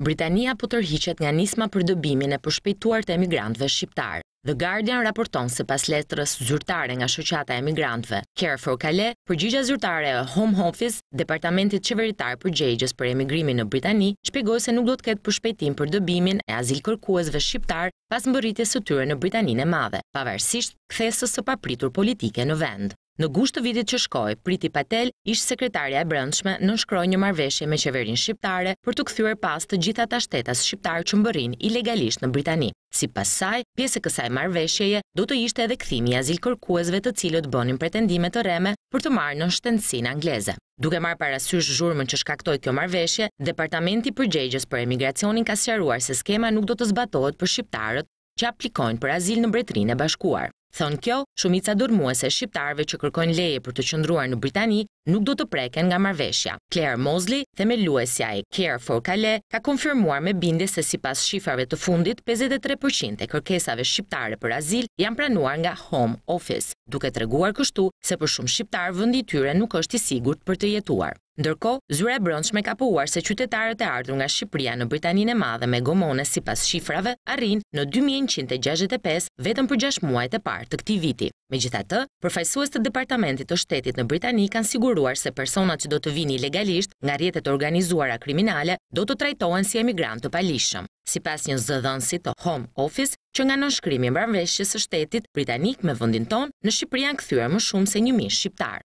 Britania po tërhiqet nga nisma për dobimin e përshpejtuar të emigrantve shqiptar. The Guardian raporton se pas letrës zyrtare nga shoqata e emigrantëve, Care for Calais, përgjigja zyrtare e Home Office, departamentit qeveritar për gjegjës për emigrimin në Britani, shpjegoi se nuk do të ketë përshpejtim për dobimin e azil kërkuesve shqiptar pas mbërritjes së tyre në Britaninë e Madhe, pavarësisht kthesës së papritur politike në vend. Në gusht të vitit që shkoi, Priti Patel, ish sekretarja e brëndshme në shkroi një marrëveshje me qeverinë shqiptare për të kthyer pas të gjitha ata shtetas shqiptare që mbërrin ilegalisht në Britani. Si pasaj, saj, pjesë e kësaj marrëveshjeje do të ishte edhe kthimi i azil kërkuesve të cilët bënin pretendime të rreme për të marrë në shtencinë angleze. Duke marrë parasysh zhurmën që shkaktoi kjo marrëveshje, Departamenti i Përgjegjës për Emigracionin ka sqaruar se skema nuk do të zbatohet për shqiptarët që aplikojnë për azil në Mbretërinë e Bashkuar. Thonë kjo, shumica dërmuese shqiptarve që kërkojnë leje për të qëndruar në Britani, nuk do të preken nga marveshja. Claire Mosley, themeluesja e Care for Calais, ka konfirmuar me bindje se si pas shifrave të fundit, 53% e kërkesave shqiptare për azil janë pranuar nga Home Office, duke të reguar kështu se për shumë shqiptar vëndi tyre nuk është i sigurt për të jetuar. Ndërko, zyre brëndshme ka puar se qytetarët e ardhur nga Shqipria në Britaninë e madhe me gomone si pas shifrave arrin në 2165 vetëm për 6 muajt e partë të këti viti. Me gjitha të, përfajsues të Departamentit të Shtetit në Britani kanë siguruar se personat që do të vini legalisht nga rjetet organizuara kriminale do të trajtohen si emigrant të palishëm. Si pas një si të Home Office, që nga nënshkrimi mbranveshjes së shtetit britanik me vëndin ton, në Shqipëri janë këthyre më shumë se një mi shqiptar.